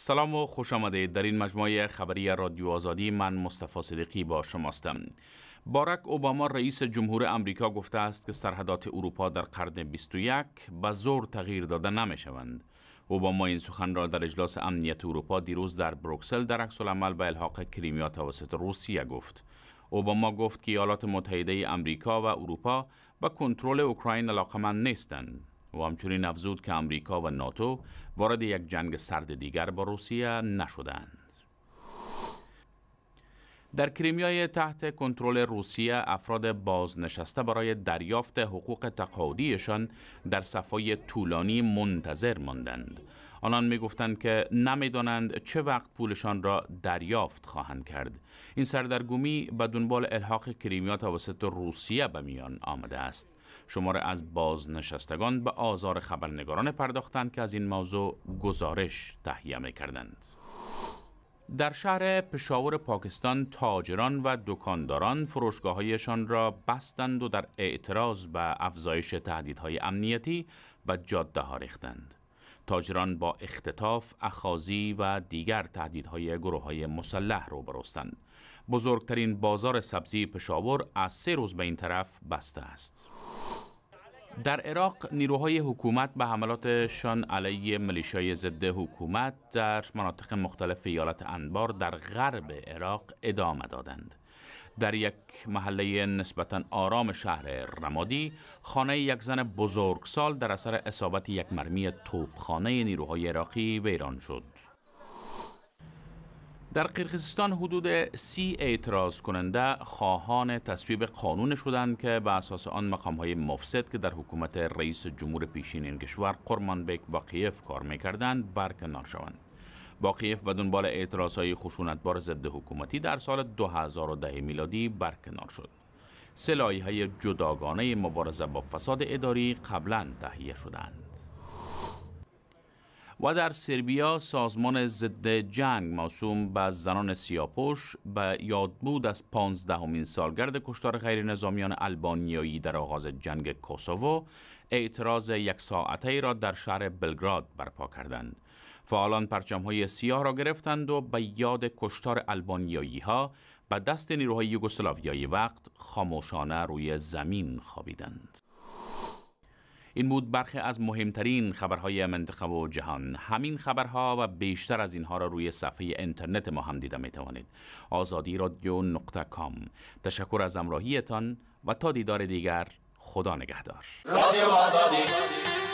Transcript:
سلام و خوش آمدید در این مجموعه خبری رادیو آزادی من مصطفی صدیقی با شماستم بارک اوباما رئیس جمهور امریکا گفته است که سرحدات اروپا در قرن 21 به زور تغییر داده نمی شوند اوباما این سخن را در اجلاس امنیت اروپا دیروز در بروکسل در عکس العمل به الحاق کریمیا توسط روسیه گفت اوباما گفت که ایالات متحده امریکا و اروپا به کنترل اوکراین علاقمند نیستند و همچنین افزود که امریکا و ناتو وارد یک جنگ سرد دیگر با روسیه نشدند. در کریمیای تحت کنترل روسیه افراد بازنشسته برای دریافت حقوق تقاعدیشان در صفای طولانی منتظر ماندند. آنان می گفتند که نمیدانند چه وقت پولشان را دریافت خواهند کرد. این سردرگمی به دنبال الحاق کریمیا توسط روسیه به میان آمده است. شماره از بازنشستگان به آزار خبرنگاران پرداختند که از این موضوع گزارش تهیه می کردند. در شهر پشاور پاکستان تاجران و دکانداران فروشگاههایشان را بستند و در اعتراض به افزایش تهدیدهای امنیتی به جاده ها ریختند. تاجران با اختطاف، اخازی و دیگر تهدیدهای گروه های مسلح رو برستند. بزرگترین بازار سبزی پشاور از سه روز به این طرف بسته است. در عراق نیروهای حکومت به حملاتشان علیه ملیشای ضد حکومت در مناطق مختلف ایالت انبار در غرب عراق ادامه دادند. در یک محله نسبتا آرام شهر رمادی خانه یک زن بزرگسال در اثر اصابت یک مرمی توپخانه نیروهای عراقی ویران شد در قرقیزستان حدود سی اعتراض کننده خواهان تصویب قانون شدند که به اساس آن مقام های مفسد که در حکومت رئیس جمهور پیشین این کشور بیک و قیف کار میکردند برکنار شوند با قیف و دنبال های خشونتبار ضد حکومتی در سال 2010 میلادی برکنار شد. سلایی های جداگانه مبارزه با فساد اداری قبلا تهیه شدند. و در سربیا سازمان ضد جنگ موسوم به زنان سیاپوش به یاد بود از پانزدهمین سالگرد کشتار غیر نظامیان البانیایی در آغاز جنگ کوسوو اعتراض یک ساعته را در شهر بلگراد برپا کردند فعالان پرچم های سیاه را گرفتند و به یاد کشتار البانیایی ها و دست نیروهای یوگسلاویای وقت خاموشانه روی زمین خوابیدند. این بود برخی از مهمترین خبرهای منطقه و جهان همین خبرها و بیشتر از اینها را روی صفحه اینترنت ما هم دیده می توانید آزادی رادیو نقطه کام تشکر از امراهیتان و تا دیدار دیگر خدا نگهدار